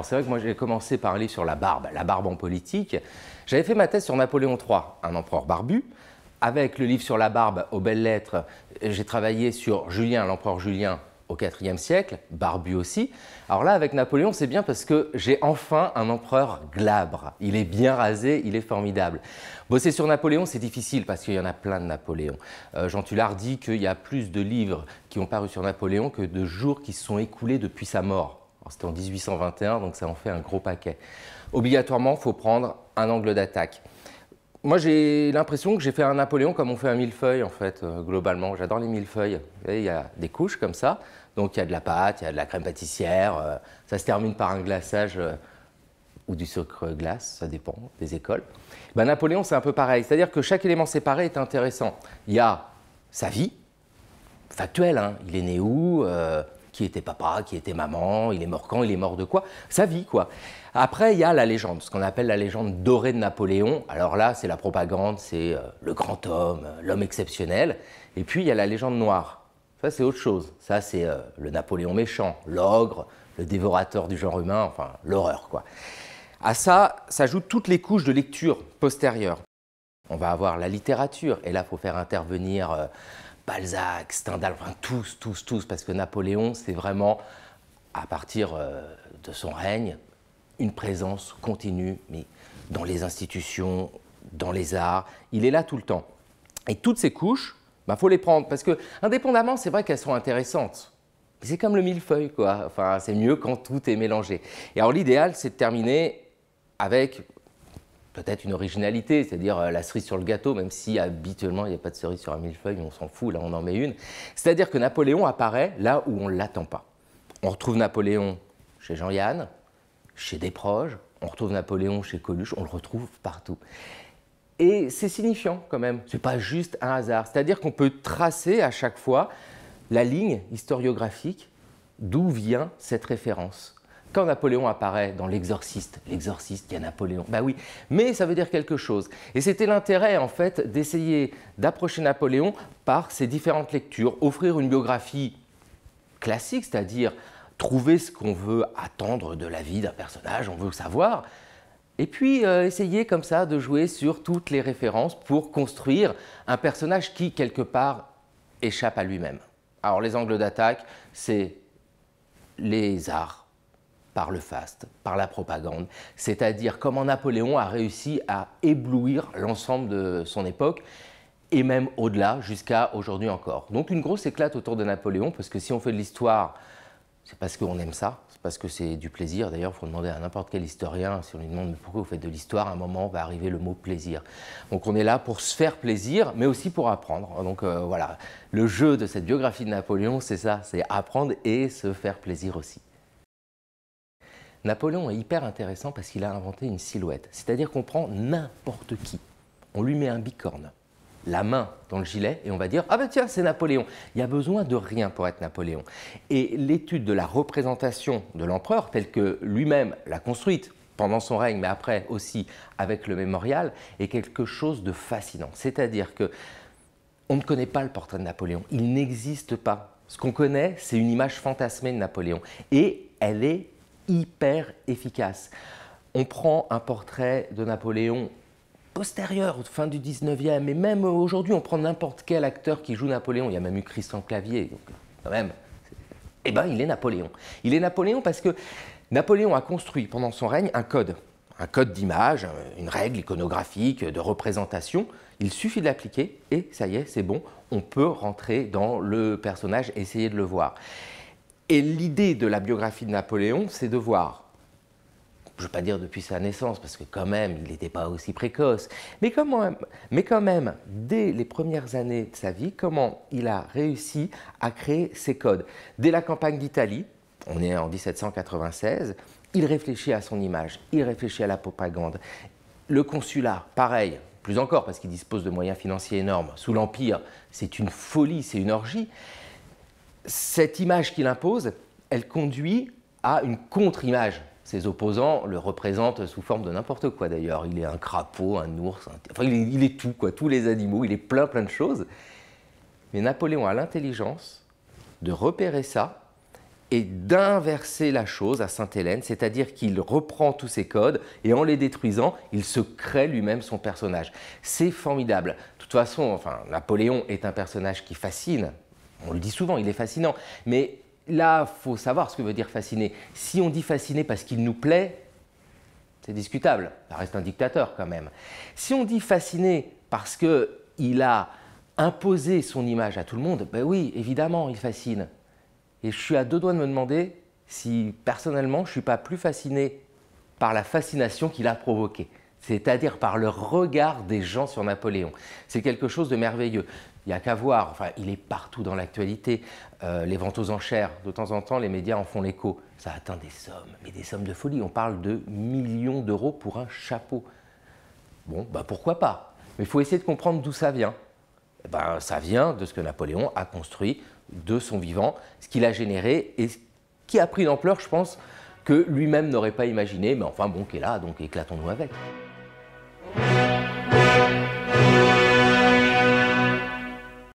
Alors c'est vrai que moi j'ai commencé par un sur la barbe, la barbe en politique. J'avais fait ma thèse sur Napoléon III, un empereur barbu. Avec le livre sur la barbe aux belles lettres, j'ai travaillé sur Julien, l'empereur Julien au IVe siècle, barbu aussi. Alors là, avec Napoléon, c'est bien parce que j'ai enfin un empereur glabre. Il est bien rasé, il est formidable. Bosser sur Napoléon, c'est difficile parce qu'il y en a plein de Napoléon. Euh, Jean Tullard dit qu'il y a plus de livres qui ont paru sur Napoléon que de jours qui se sont écoulés depuis sa mort. C'était en 1821, donc ça en fait un gros paquet. Obligatoirement, il faut prendre un angle d'attaque. Moi, j'ai l'impression que j'ai fait un Napoléon comme on fait un millefeuille, en fait, euh, globalement. J'adore les millefeuilles. il y a des couches comme ça. Donc, il y a de la pâte, il y a de la crème pâtissière. Euh, ça se termine par un glaçage euh, ou du sucre glace, ça dépend des écoles. Ben, Napoléon, c'est un peu pareil. C'est-à-dire que chaque élément séparé est intéressant. Il y a sa vie, factuelle. Hein. Il est né où qui était papa, qui était maman, il est mort quand, il est mort de quoi, sa vie quoi. Après, il y a la légende, ce qu'on appelle la légende dorée de Napoléon. Alors là, c'est la propagande, c'est euh, le grand homme, euh, l'homme exceptionnel. Et puis, il y a la légende noire. Ça, c'est autre chose. Ça, c'est euh, le Napoléon méchant, l'ogre, le dévorateur du genre humain, enfin, l'horreur, quoi. À ça s'ajoutent toutes les couches de lecture postérieures. On va avoir la littérature, et là, il faut faire intervenir Balzac, Stendhal, enfin tous, tous, tous, parce que Napoléon, c'est vraiment, à partir euh, de son règne, une présence continue, mais dans les institutions, dans les arts, il est là tout le temps. Et toutes ces couches, il bah, faut les prendre, parce que indépendamment, c'est vrai qu'elles sont intéressantes. C'est comme le millefeuille, quoi. Enfin, c'est mieux quand tout est mélangé. Et alors, l'idéal, c'est de terminer avec peut-être une originalité, c'est-à-dire euh, la cerise sur le gâteau, même si habituellement il n'y a pas de cerise sur un millefeuille, on s'en fout, là on en met une. C'est-à-dire que Napoléon apparaît là où on ne l'attend pas. On retrouve Napoléon chez Jean-Yann, chez Desproges, on retrouve Napoléon chez Coluche, on le retrouve partout. Et c'est signifiant quand même, n'est pas juste un hasard. C'est-à-dire qu'on peut tracer à chaque fois la ligne historiographique d'où vient cette référence. Quand Napoléon apparaît dans L'Exorciste, l'Exorciste, il y a Napoléon. Bah oui, mais ça veut dire quelque chose. Et c'était l'intérêt, en fait, d'essayer d'approcher Napoléon par ses différentes lectures, offrir une biographie classique, c'est-à-dire trouver ce qu'on veut attendre de la vie d'un personnage, on veut savoir, et puis euh, essayer comme ça de jouer sur toutes les références pour construire un personnage qui, quelque part, échappe à lui-même. Alors les angles d'attaque, c'est les arts par le faste, par la propagande, c'est-à-dire comment Napoléon a réussi à éblouir l'ensemble de son époque et même au-delà jusqu'à aujourd'hui encore. Donc une grosse éclate autour de Napoléon parce que si on fait de l'histoire, c'est parce qu'on aime ça, c'est parce que c'est du plaisir. D'ailleurs, il faut demander à n'importe quel historien, si on lui demande pourquoi vous faites de l'histoire, à un moment va arriver le mot plaisir. Donc on est là pour se faire plaisir, mais aussi pour apprendre. Donc euh, voilà, le jeu de cette biographie de Napoléon, c'est ça, c'est apprendre et se faire plaisir aussi. Napoléon est hyper intéressant parce qu'il a inventé une silhouette. C'est-à-dire qu'on prend n'importe qui, on lui met un bicorne, la main dans le gilet et on va dire Ah ben tiens, c'est Napoléon. Il n'y a besoin de rien pour être Napoléon. Et l'étude de la représentation de l'empereur, telle que lui-même l'a construite, pendant son règne, mais après aussi avec le mémorial, est quelque chose de fascinant. C'est-à-dire que on ne connaît pas le portrait de Napoléon, il n'existe pas. Ce qu'on connaît, c'est une image fantasmée de Napoléon, et elle est hyper efficace. On prend un portrait de Napoléon postérieur, fin du 19e, et même aujourd'hui, on prend n'importe quel acteur qui joue Napoléon. Il y a même eu Christian Clavier, donc quand même. Eh bien, il est Napoléon. Il est Napoléon parce que Napoléon a construit pendant son règne un code, un code d'image, une règle iconographique, de représentation. Il suffit de l'appliquer et ça y est, c'est bon, on peut rentrer dans le personnage, essayer de le voir. Et l'idée de la biographie de Napoléon, c'est de voir, je ne veux pas dire depuis sa naissance, parce que quand même, il n'était pas aussi précoce, mais quand, même, mais quand même, dès les premières années de sa vie, comment il a réussi à créer ses codes. Dès la campagne d'Italie, on est en 1796, il réfléchit à son image, il réfléchit à la propagande. Le consulat, pareil, plus encore parce qu'il dispose de moyens financiers énormes. Sous l'Empire, c'est une folie, c'est une orgie cette image qu'il impose, elle conduit à une contre-image. Ses opposants le représentent sous forme de n'importe quoi d'ailleurs. Il est un crapaud, un ours, il est, tout, quoi, tous les animaux, il est plein plein de choses. Mais Napoléon a l'intelligence de repérer ça et d'inverser la chose à Sainte-Hélène, c'est-à-dire qu'il reprend tous ses codes et en les détruisant, il se crée lui-même son personnage. C'est formidable. De toute façon, enfin, Napoléon est un personnage qui fascine on le dit souvent, il est fascinant. Mais là, faut savoir ce que veut dire fasciné. Si on dit fasciné parce qu'il nous plaît, c'est discutable. Ça reste un dictateur quand même. Si on dit fasciné parce qu'il a imposé son image à tout le monde, ben oui, évidemment, il fascine. Et je suis à deux doigts de me demander si personnellement, je ne suis pas plus fasciné par la fascination qu'il a provoquée c'est-à-dire par le regard des gens sur Napoléon. C'est quelque chose de merveilleux. Il n'y a qu'à voir, enfin, il est partout dans l'actualité. Euh, les ventes aux enchères, de temps en temps, les médias en font l'écho. Ça atteint des sommes, mais des sommes de folie. On parle de millions d'euros pour un chapeau. Bon, bah pourquoi pas Mais il faut essayer de comprendre d'où ça vient. Eh ben, ça vient de ce que Napoléon a construit de son vivant, ce qu'il a généré et qui a pris d'ampleur. je pense, que lui-même n'aurait pas imaginé, mais enfin bon, qui est là, donc éclatons-nous avec.